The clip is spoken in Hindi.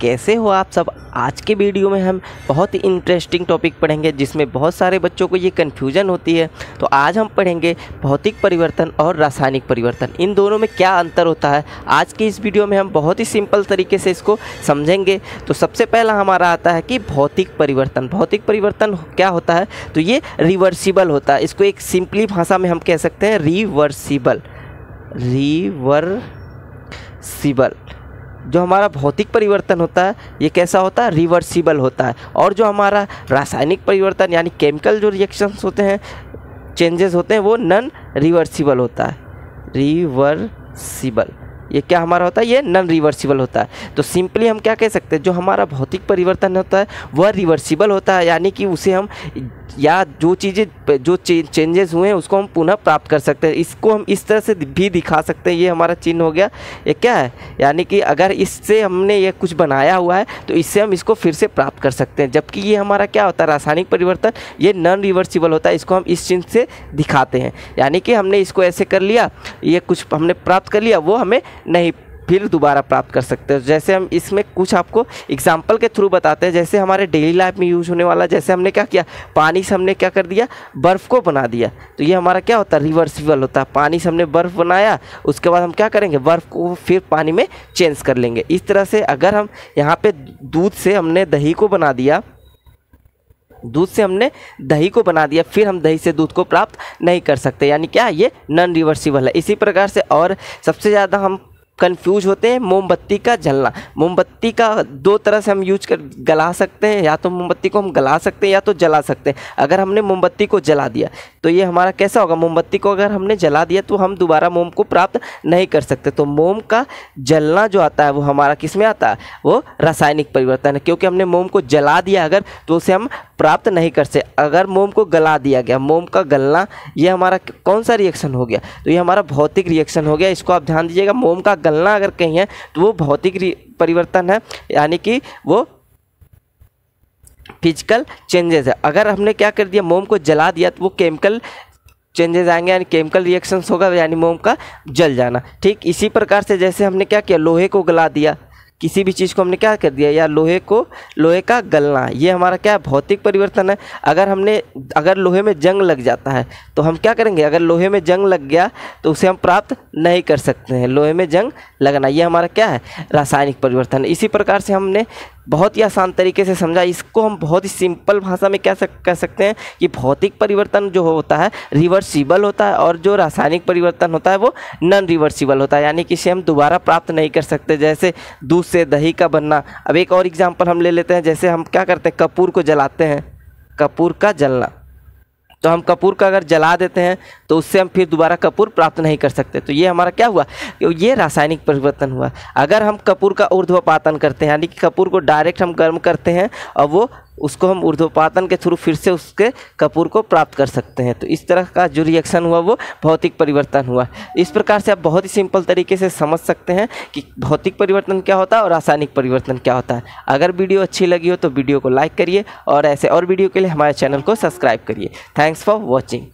कैसे हो आप सब आज के वीडियो में हम बहुत ही इंटरेस्टिंग टॉपिक पढ़ेंगे जिसमें बहुत सारे बच्चों को ये कन्फ्यूजन होती है तो आज हम पढ़ेंगे भौतिक परिवर्तन और रासायनिक परिवर्तन इन दोनों में क्या अंतर होता है आज के इस वीडियो में हम बहुत ही सिंपल तरीके से इसको समझेंगे तो सबसे पहला हमारा आता है कि भौतिक परिवर्तन भौतिक परिवर्तन क्या होता है तो ये रिवर्सिबल होता है इसको एक सिंपली भाषा में हम कह सकते हैं रिवर्सिबल सिबल जो हमारा भौतिक परिवर्तन होता है ये कैसा होता है रिवर्सिबल होता है और जो हमारा रासायनिक परिवर्तन यानी केमिकल जो रिएक्शंस होते हैं चेंजेस होते हैं वो नन रिवर्सिबल होता है रिवर्सिबल ये क्या हमारा होता है ये नन रिवर्सिबल होता है तो सिंपली हम क्या कह सकते हैं जो हमारा भौतिक परिवर्तन होता है वह रिवर्सिबल होता है यानी कि उसे हम या जो चीज़ें जो चेंजेस हुए हैं उसको हम पुनः प्राप्त कर सकते हैं इसको हम इस तरह से भी दिखा सकते हैं ये हमारा चिन्ह हो गया ये क्या है यानी कि अगर इससे हमने ये कुछ बनाया हुआ है तो इससे हम इसको फिर से प्राप्त कर सकते हैं जबकि ये हमारा क्या होता है रासायनिक परिवर्तन ये नॉन रिवर्सिबल होता है इसको हम इस चिन्ह से दिखाते हैं यानी कि हमने इसको ऐसे कर लिया ये कुछ हमने प्राप्त कर लिया वो हमें नहीं फिर दोबारा प्राप्त कर सकते हो जैसे हम इसमें कुछ आपको एग्जाम्पल के थ्रू बताते हैं जैसे हमारे डेली लाइफ में यूज होने वाला जैसे हमने क्या किया पानी से हमने क्या कर दिया बर्फ़ को बना दिया तो ये हमारा क्या होता है रिवर्सिबल होता है पानी से हमने बर्फ़ बनाया उसके बाद हम क्या करेंगे बर्फ़ को फिर पानी में चेंज कर लेंगे इस तरह से अगर हम यहाँ पे दूध से हमने दही को बना दिया दूध से हमने दही को बना दिया फिर हम दही से दूध को प्राप्त नहीं कर सकते यानी क्या ये नॉन रिवर्सिबल है इसी प्रकार से और सबसे ज़्यादा हम कंफ्यूज होते हैं मोमबत्ती का जलना मोमबत्ती का दो तरह से हम यूज कर गला सकते हैं या तो मोमबत्ती को हम गला सकते हैं या तो जला सकते हैं अगर हमने मोमबत्ती को जला दिया तो ये हमारा कैसा होगा मोमबत्ती को अगर हमने जला दिया तो हम दोबारा मोम को प्राप्त नहीं कर सकते तो मोम का जलना जो आता है वो हमारा किस में आता है वो रासायनिक परिवर्तन है क्योंकि हमने मोम को जला दिया अगर तो उसे हम प्राप्त नहीं कर सकते अगर मोम को गला दिया गया मोम का गलना ये हमारा कौन सा रिएक्शन हो गया तो ये हमारा भौतिक रिएक्शन हो गया इसको आप ध्यान दीजिएगा मोम का गलना अगर कहीं है तो वो भौतिक परिवर्तन है यानी कि वो फिजिकल चेंजेस है अगर हमने क्या कर दिया मोम को जला दिया तो वो केमिकल चेंजेस आएंगे यानी केमिकल रिएक्शंस होगा यानी मोम का जल जाना ठीक इसी प्रकार से जैसे हमने क्या किया लोहे को गला दिया किसी भी चीज़ को हमने क्या कर दिया या लोहे को लोहे का गलना ये हमारा क्या है भौतिक परिवर्तन है अगर हमने अगर लोहे में जंग लग जाता है तो हम क्या करेंगे अगर लोहे में जंग लग गया तो उसे हम प्राप्त नहीं कर सकते हैं लोहे में जंग लगना ये हमारा क्या है रासायनिक परिवर्तन इसी प्रकार से हमने बहुत ही आसान तरीके से समझा इसको हम बहुत ही सिंपल भाषा में कह सक कह सकते हैं कि भौतिक परिवर्तन जो होता है रिवर्सिबल होता है और जो रासायनिक परिवर्तन होता है वो नॉन रिवर्सिबल होता है यानी कि इसे हम दोबारा प्राप्त नहीं कर सकते जैसे दूध से दही का बनना अब एक और एग्ज़ाम्पल हम ले लेते हैं जैसे हम क्या करते हैं कपूर को जलाते हैं कपूर का जलना तो हम कपूर का अगर जला देते हैं तो उससे हम फिर दोबारा कपूर प्राप्त नहीं कर सकते तो ये हमारा क्या हुआ ये रासायनिक परिवर्तन हुआ अगर हम कपूर का ऊर्ध्वपातन करते हैं यानी कि कपूर को डायरेक्ट हम गर्म करते हैं और वो उसको हम ऊर्ध्वपातन के थ्रू फिर से उसके कपूर को प्राप्त कर सकते हैं तो इस तरह का जो रिएक्शन हुआ वो भौतिक परिवर्तन हुआ इस प्रकार से आप बहुत ही सिंपल तरीके से समझ सकते हैं कि भौतिक परिवर्तन क्या होता है और रासायनिक परिवर्तन क्या होता है अगर वीडियो अच्छी लगी हो तो वीडियो को लाइक करिए और ऐसे और वीडियो के लिए हमारे चैनल को सब्सक्राइब करिए थैंक्स फॉर वॉचिंग